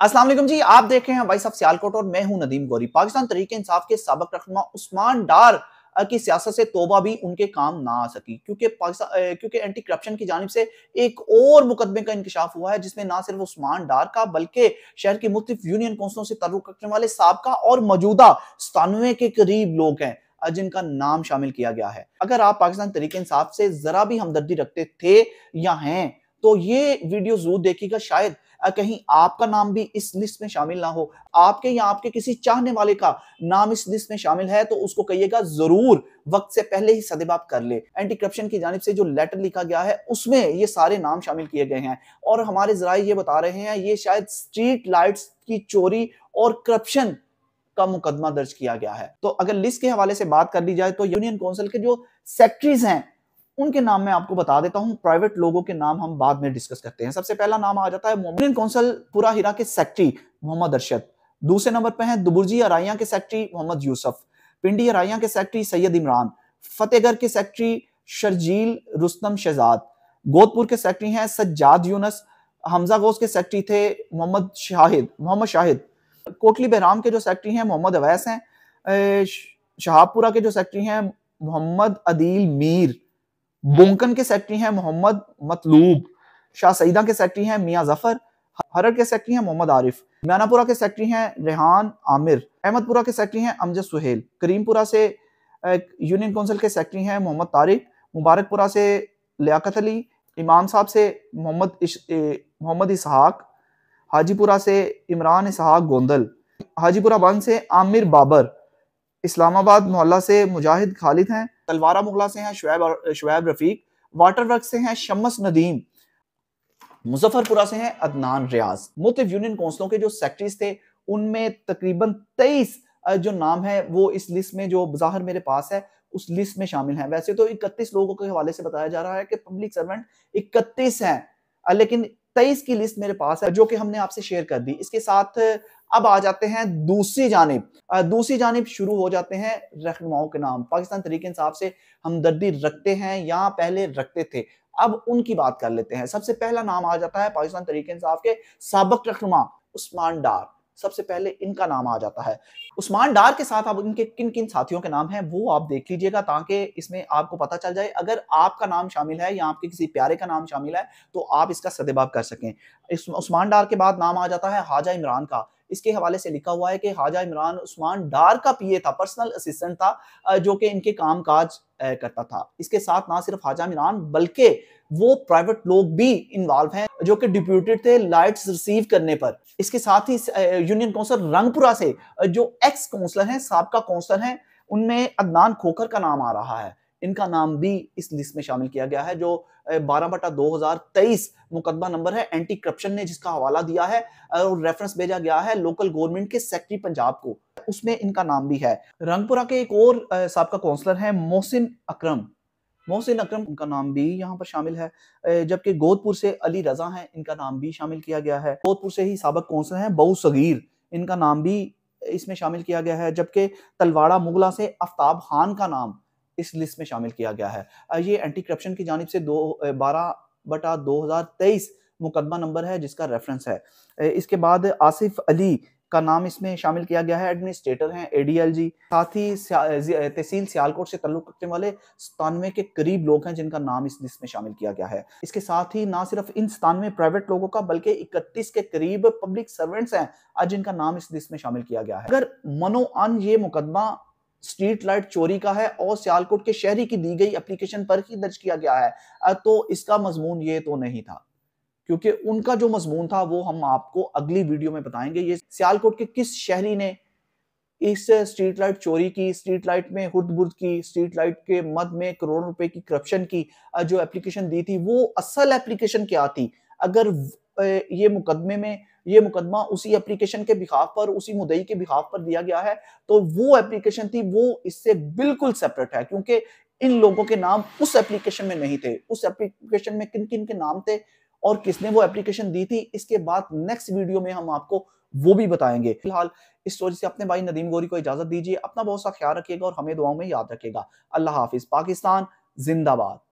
असलम जी आप देख रहे हैं भाई साहब सियालकोट और मैं हूं नदीम गौरी पाकिस्तान तरीके इंसाफ के सबक रखनमा उस्मान डार की सियासत से तोबा भी उनके काम ना आ सकी क्योंकि पाकिस्तान क्योंकि एंटी करप्शन की जानब से एक और मुकदमे का इंकशाफ हुआ है जिसमें ना सिर्फ उस्मान डार का बल्कि शहर की मुख्तफ यूनियन कौंसलों से तल्लुक रखने वाले सबका और मौजूदा सतानवे के करीब लोग हैं जिनका नाम शामिल किया गया है अगर आप पाकिस्तान तरीके इंसाफ से जरा भी हमदर्दी रखते थे या हैं तो ये वीडियो जरूर देखिएगा शायद कहीं आपका नाम भी इस लिस्ट में शामिल ना हो आपके या आपके किसी चाहने वाले का नाम इस लिस्ट में शामिल है तो उसको कहिएगा जरूर वक्त से पहले ही सदेबाप कर ले एंटी करप्शन की जानब से जो लेटर लिखा गया है उसमें ये सारे नाम शामिल किए गए हैं और हमारे जरा ये बता रहे हैं ये शायद स्ट्रीट लाइट्स की चोरी और करप्शन का मुकदमा दर्ज किया गया है तो अगर लिस्ट के हवाले से बात कर ली जाए तो यूनियन काउंसिल के जो सेक्रेटरीज हैं उनके नाम मैं आपको बता देता हूं प्राइवेट लोगों के नाम हम बाद में डिस्कस करते हैं सबसे पहला नाम आ जाता है मोमिन कौंसल पूरा हीरा के सेक्रेटरी मोहम्मद अरशद दूसरे नंबर पर है दुबुर्जी अराइया के सेक्रेटरी मोहम्मद यूसुफ पिंडी अराइया के सेक्रेटरी सैयद इमरान फतेहगढ़ के सेक्रेटरी शर्जील रुस्तम शहजाद गोदपुर के सेक्रेटरी हैं सज्जाद यूनस हमजा गोस के सेक्रेटरी थे मोहम्मद शाहिद मोहम्मद शाहिद कोटली बहराम के जो सेक्रेटरी हैं मोहम्मद अवैस हैं शहाबपुरा के जो सेक्रेटरी हैं मोहम्मद अदील मीर बोंकन के सेक्रेटरी हैं मोहम्मद मतलूब शाह सईदा के सेक्रेटरी हैं मियाँ जफर हरर के सेक्रेटरी हैं मोहम्मद आरिफ मैनापुरा के सेक्रेटरी हैं रेहान आमिर अहमदपुरा के सेक्रेटरी हैं अमजद सुहेल करीमपुरा से यूनियन काउंसिल के सेक्रेटरी हैं मोहम्मद तारिक मुबारकपुरा से लियाकत अली इमाम साहब से मोहम्मद मोहम्मद इसहाक हाजीपुरा से इमरान इसहाक गोंदल हाजीपुरा बंद से आमिर बाबर इस्लामाबाद मोहल्ला से मुजाहिद खालिद हैं तलवारा मुगला से हैं शुएब शुएब रफीक वाटर वर्क से हैं शम्स नदीम मुजफ्फरपुरा से हैं अदनान रियाज मुख्तफ यूनियन कौंसलों के जो सेक्रेटरीज थे उनमें तकरीबन तेईस जो नाम है वो इस लिस्ट में जो बाहर मेरे पास है उस लिस्ट में शामिल हैं वैसे तो 31 लोगों के हवाले से बताया जा रहा है कि पब्लिक सर्वेंट 31 हैं लेकिन 23 की लिस्ट मेरे पास है जो कि हमने आपसे शेयर कर दी इसके साथ अब आ जाते हैं दूसरी जानब दूसरी जानब शुरू हो जाते हैं रहनुमाओं के नाम पाकिस्तान तरीके इंसाफ से हमदर्दी रखते हैं या पहले रखते थे अब उनकी बात कर लेते हैं सबसे पहला नाम आ जाता है पाकिस्तान तरीके इंसाफ के सबक रहनुमा उस्मान डार सबसे पहले इनका नाम आ जाता है उस्मान डार के साथ आप इनके किन किन साथियों के नाम हैं वो आप देख लीजिएगा ताकि इसमें आपको पता चल जाए अगर आपका नाम शामिल है या आपके किसी प्यारे का नाम शामिल है तो आप इसका सदेबाब कर सकें इस उस्मान डार के बाद नाम आ जाता है हाजा इमरान का इसके हवाले से लिखा हुआ है कि हाजा इमरान उस्मान डार का पीए था पर्सनल असिस्टेंट था जो कि इनके कामकाज करता था इसके साथ ना सिर्फ हाजा इमरान बल्कि वो प्राइवेट लोग भी इन्वॉल्व हैं जो कि डिप्यूटेड थे लाइट्स रिसीव करने पर इसके साथ ही यूनियन काउंसिल रंगपुरा से जो एक्स काउंसलर हैं सबका काउंसलर हैं उनमें अदनान खोखर का नाम आ रहा है इनका नाम भी इस लिस्ट में शामिल किया गया है जो बारह बटा दो हजार तेईस मुकदमा नंबर है एंटी करप्शन ने जिसका हवाला दिया है और रेफरेंस भेजा गया है लोकल गवर्नमेंट के सेक्रेटरी पंजाब को उसमें इनका नाम भी है रंगपुरा के एक और सबका काउंसलर है मोहसिन अकरम मोहसिन अक्रम उनका नाम भी यहाँ पर शामिल है जबकि गोदपुर से अली रजा हैं इनका नाम भी शामिल किया गया है गोदपुर से ही सबक कौंसल हैं बहु सगीर इनका नाम भी इसमें शामिल किया गया है जबकि तलवाड़ा मुगला से आफ्ताब खान का नाम इस लिस्ट में शामिल किया गया है ये एंटी करप्शन की जानब से दो बारह बटा दो मुकदमा नंबर है जिसका रेफरेंस है इसके बाद आसिफ अली का नाम इसमें शामिल किया गया है एडमिनिस्ट्रेटर हैं एडीएलजी साथ ही तहसील सियालकोट से तल्लुक रखने वाले सतानवे के करीब लोग हैं जिनका नाम इस लिस्ट में शामिल किया गया है इसके साथ ही ना सिर्फ इन सतानवे प्राइवेट लोगों का बल्कि इकतीस के करीब पब्लिक सर्वेंट्स हैं आज जिनका नाम इस लिस्ट में शामिल किया गया है अगर मनो अन ये मुकदमा स्ट्रीट लाइट चोरी का है और सियालकोट के शहरी की दी गई एप्लीकेशन पर ही दर्ज किया गया है तो इसका मजमून ये तो नहीं था क्योंकि उनका जो मजमून था वो हम आपको अगली वीडियो में बताएंगे ये सियालकोट के किस शहरी ने इस स्ट्रीट लाइट चोरी की स्ट्रीट लाइट में हुद की स्ट्रीट लाइट के मद में करोड़ों रुपए की करप्शन की जो एप्लीकेशन दी थी वो असल एप्लीकेशन क्या थी अगर ये मुकदमे में ये मुकदमा उसी एप्लीकेशन के बिहाफ पर उसी मुदई के बिहाफ पर दिया गया है तो वो एप्लीकेशन थी वो इससे बिल्कुल सेपरेट है क्योंकि इन लोगों के नाम उस एप्लीकेशन में नहीं थे उस एप्लीकेशन में किन किन के नाम थे और किसने वो एप्लीकेशन दी थी इसके बाद नेक्स्ट वीडियो में हम आपको वो भी बताएंगे फिलहाल इस सोच से अपने भाई नदीम गोरी को इजाजत दीजिए अपना बहुत सा ख्याल रखिएगा और हमें दुआओं में याद रखिएगा अल्लाह हाफिज पाकिस्तान जिंदाबाद